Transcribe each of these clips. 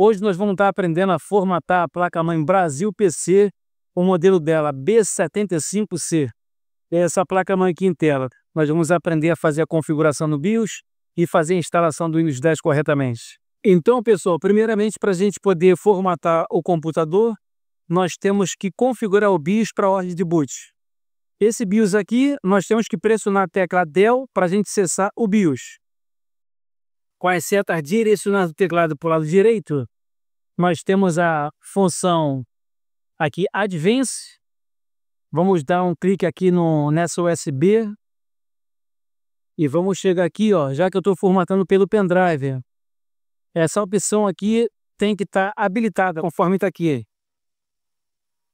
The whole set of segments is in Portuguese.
Hoje nós vamos estar aprendendo a formatar a placa-mãe Brasil PC, o modelo dela B75C. É Essa placa-mãe aqui em tela. Nós vamos aprender a fazer a configuração no BIOS e fazer a instalação do Windows 10 corretamente. Então, pessoal, primeiramente, para a gente poder formatar o computador, nós temos que configurar o BIOS para a ordem de boot. Esse BIOS aqui, nós temos que pressionar a tecla DEL para a gente acessar o BIOS com as setas direcionadas do teclado para o lado direito, nós temos a função aqui Advance. Vamos dar um clique aqui no, nessa USB e vamos chegar aqui, ó, já que eu estou formatando pelo pendrive. Essa opção aqui tem que estar tá habilitada conforme está aqui.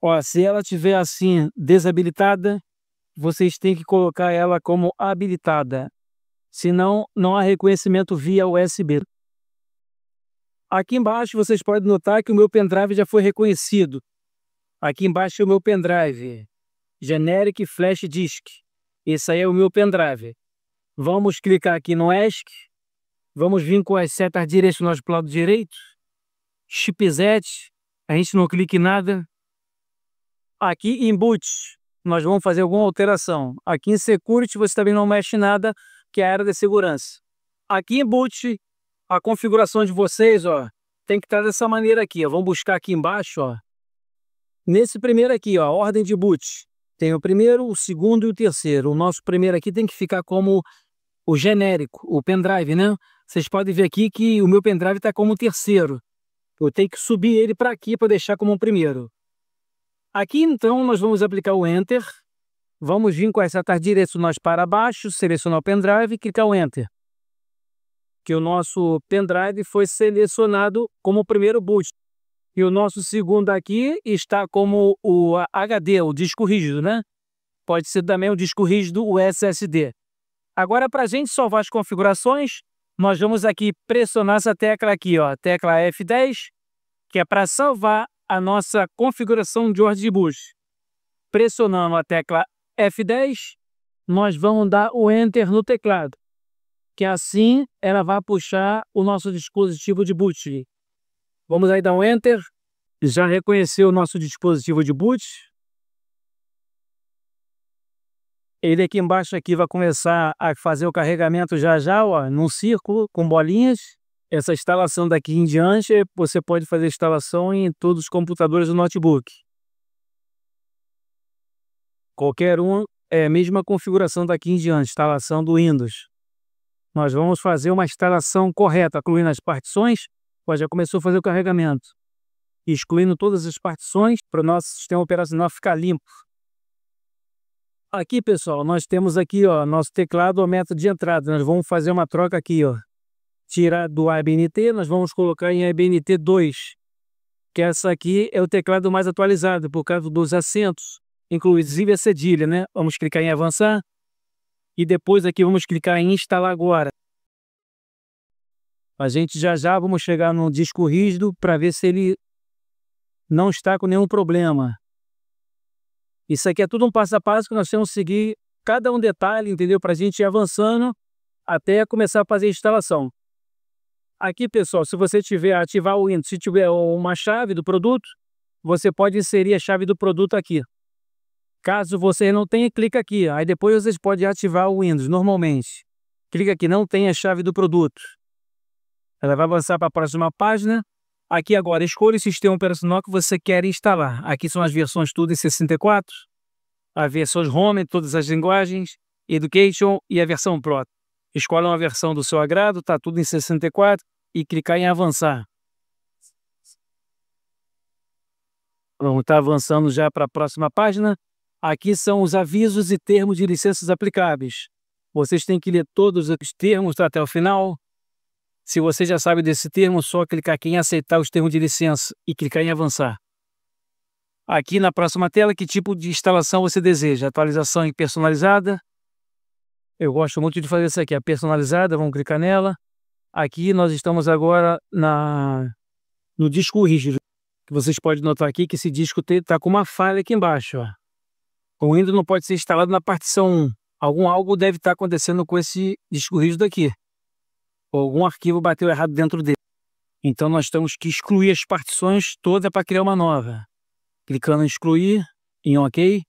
Ó, se ela tiver assim desabilitada, vocês têm que colocar ela como habilitada senão não há reconhecimento via USB. Aqui embaixo vocês podem notar que o meu pendrive já foi reconhecido. Aqui embaixo é o meu pendrive. Generic Flash Disk. Esse aí é o meu pendrive. Vamos clicar aqui no ESC. Vamos vir com as setas direcionais para o lado direito. Chipset. A gente não clica em nada. Aqui em Boot, nós vamos fazer alguma alteração. Aqui em Security você também não mexe nada, que é a área de segurança. Aqui em Boot, a configuração de vocês, ó, tem que estar dessa maneira aqui, ó. Vamos buscar aqui embaixo, ó. Nesse primeiro aqui, ó, ordem de boot. Tem o primeiro, o segundo e o terceiro. O nosso primeiro aqui tem que ficar como o genérico, o pendrive, né? Vocês podem ver aqui que o meu pendrive está como o terceiro. Eu tenho que subir ele para aqui para deixar como o primeiro. Aqui, então, nós vamos aplicar o Enter. Vamos vir com essa setas direcionais para baixo, selecionar o pendrive e clicar o Enter. Que o nosso pendrive foi selecionado como o primeiro boot. E o nosso segundo aqui está como o HD, o disco rígido, né? Pode ser também o disco rígido, o SSD. Agora, para a gente salvar as configurações, nós vamos aqui pressionar essa tecla aqui, ó, tecla F10, que é para salvar a nossa configuração de boot. Pressionando a tecla F10, nós vamos dar o Enter no teclado, que assim ela vai puxar o nosso dispositivo de boot. Vamos aí dar um Enter, já reconheceu o nosso dispositivo de boot. Ele aqui embaixo aqui vai começar a fazer o carregamento já já, ó, num círculo com bolinhas. Essa instalação daqui em diante, você pode fazer a instalação em todos os computadores do notebook. Qualquer um é a mesma configuração daqui em diante, instalação do Windows. Nós vamos fazer uma instalação correta, incluindo as partições, pois já começou a fazer o carregamento, excluindo todas as partições para o nosso sistema operacional ficar limpo. Aqui, pessoal, nós temos aqui, ó, nosso teclado, a meta de entrada. Nós vamos fazer uma troca aqui, ó. Tirar do ABNT, nós vamos colocar em ABNT 2, que essa aqui é o teclado mais atualizado por causa dos assentos inclusive a cedilha, né? Vamos clicar em avançar e depois aqui vamos clicar em instalar agora. A gente já já vamos chegar no disco rígido para ver se ele não está com nenhum problema. Isso aqui é tudo um passo a passo que nós temos que seguir cada um detalhe, entendeu? Para a gente ir avançando até começar a fazer a instalação. Aqui, pessoal, se você tiver ativar o Windows, se tiver uma chave do produto, você pode inserir a chave do produto aqui. Caso você não tenha, clica aqui. Aí depois vocês podem ativar o Windows normalmente. Clica aqui, não tem a chave do produto. Ela vai avançar para a próxima página. Aqui agora, escolha o sistema operacional que você quer instalar. Aqui são as versões tudo em 64, as versões Home, todas as linguagens, Education e a versão Pro. Escolha uma versão do seu agrado, está tudo em 64 e clicar em avançar. Vamos está avançando já para a próxima página. Aqui são os avisos e termos de licenças aplicáveis. Vocês têm que ler todos os termos até o final. Se você já sabe desse termo, só clicar aqui em aceitar os termos de licença e clicar em avançar. Aqui na próxima tela, que tipo de instalação você deseja? Atualização e personalizada. Eu gosto muito de fazer isso aqui, a personalizada, vamos clicar nela. Aqui nós estamos agora na, no disco rígido. Vocês podem notar aqui que esse disco está com uma falha aqui embaixo. Ó. O Windows não pode ser instalado na partição 1. Algum algo deve estar acontecendo com esse disco rígido aqui. Ou algum arquivo bateu errado dentro dele. Então nós temos que excluir as partições todas para criar uma nova. Clicando em excluir, em OK.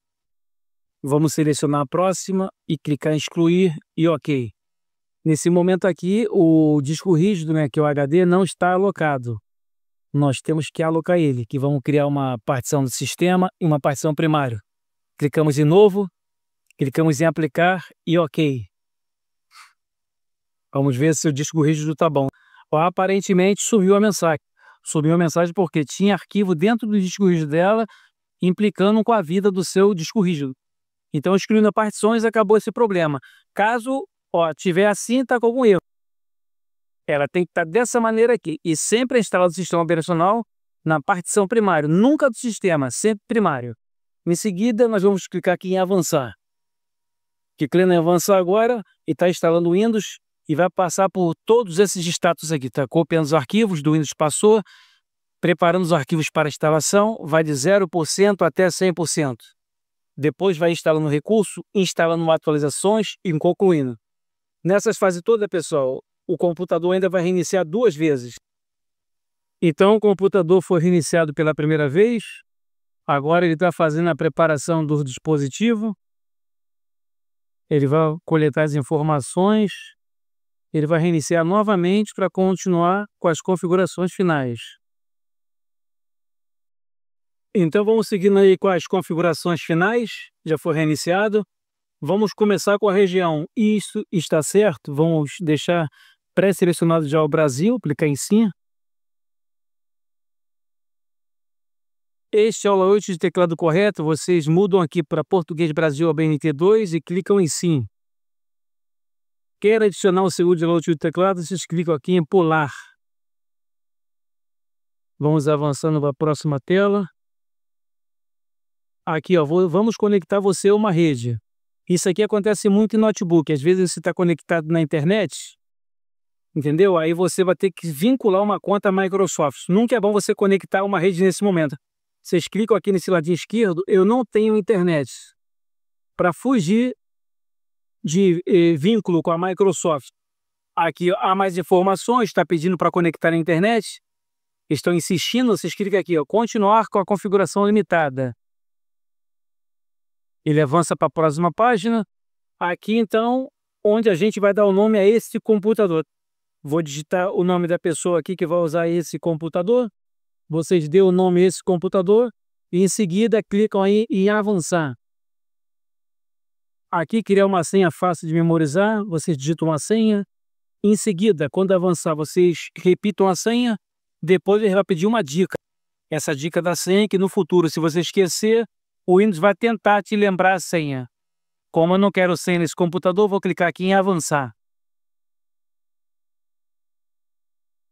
Vamos selecionar a próxima e clicar em excluir e OK. Nesse momento aqui, o disco rígido, né, que é o HD, não está alocado. Nós temos que alocar ele, que vamos criar uma partição do sistema e uma partição primária. Clicamos de novo, clicamos em aplicar e ok. Vamos ver se o disco rígido está bom. Aparentemente subiu a mensagem. Subiu a mensagem porque tinha arquivo dentro do disco rígido dela implicando com a vida do seu disco rígido. Então, excluindo partições, acabou esse problema. Caso ó, tiver assim, está com algum erro. Ela tem que estar tá dessa maneira aqui. E sempre instalado o sistema operacional na partição primária nunca do sistema, sempre primário. Em seguida, nós vamos clicar aqui em avançar. Clicando em avançar agora, e está instalando o Windows e vai passar por todos esses status aqui. Está copiando os arquivos do Windows passou, preparando os arquivos para instalação, vai de 0% até 100%. Depois vai instalando o recurso, instalando atualizações e concluindo. Nessas fases todas, pessoal, o computador ainda vai reiniciar duas vezes. Então, o computador foi reiniciado pela primeira vez, Agora ele está fazendo a preparação do dispositivo. Ele vai coletar as informações. Ele vai reiniciar novamente para continuar com as configurações finais. Então vamos seguindo aí com as configurações finais. Já foi reiniciado. Vamos começar com a região. Isso está certo. Vamos deixar pré-selecionado já o Brasil, clicar em sim. Este é o layout de teclado correto. Vocês mudam aqui para Português Brasil ABNT2 e clicam em Sim. Quer adicionar o segundo layout de teclado? Vocês clicam aqui em Pular. Vamos avançando para a próxima tela. Aqui, ó, vou, vamos conectar você a uma rede. Isso aqui acontece muito em notebook. Às vezes você está conectado na internet, entendeu? Aí você vai ter que vincular uma conta Microsoft. Nunca é bom você conectar uma rede nesse momento vocês clicam aqui nesse ladinho esquerdo, eu não tenho internet. Para fugir de eh, vínculo com a Microsoft, aqui há mais informações, está pedindo para conectar a internet. Estão insistindo, vocês clicam aqui, ó, continuar com a configuração limitada. Ele avança para a próxima página. Aqui então, onde a gente vai dar o nome a esse computador. Vou digitar o nome da pessoa aqui que vai usar esse computador vocês dêem o nome a esse computador e em seguida clicam aí em avançar. Aqui criar uma senha fácil de memorizar, vocês digitam uma senha. Em seguida, quando avançar, vocês repitam a senha. Depois ele vai pedir uma dica. Essa dica da senha é que no futuro, se você esquecer, o Windows vai tentar te lembrar a senha. Como eu não quero senha nesse computador, vou clicar aqui em avançar.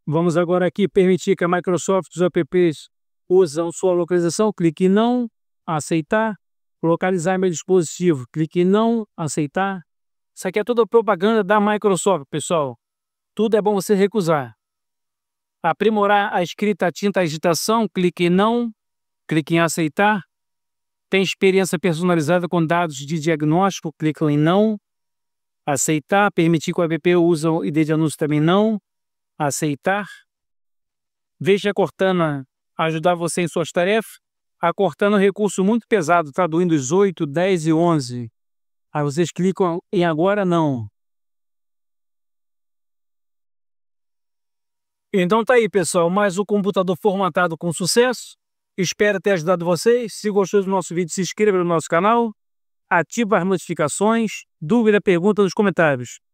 Vamos agora aqui permitir que a Microsoft os apps usam sua localização. Clique em não, aceitar. Localizar meu dispositivo. Clique em não, aceitar. Isso aqui é toda propaganda da Microsoft, pessoal. Tudo é bom você recusar. Aprimorar a escrita a tinta a agitação. Clique em não, clique em aceitar. Tem experiência personalizada com dados de diagnóstico. Clique em não, aceitar. Permitir que o app use o ID de anúncio também não aceitar. Veja a Cortana ajudar você em suas tarefas. A Cortana é um recurso muito pesado, traduindo tá do Windows 8, 10 e 11. Aí ah, vocês clicam em agora não. Então tá aí, pessoal, mais um computador formatado com sucesso. Espero ter ajudado vocês. Se gostou do nosso vídeo, se inscreva no nosso canal, ativa as notificações, dúvida, pergunta nos comentários.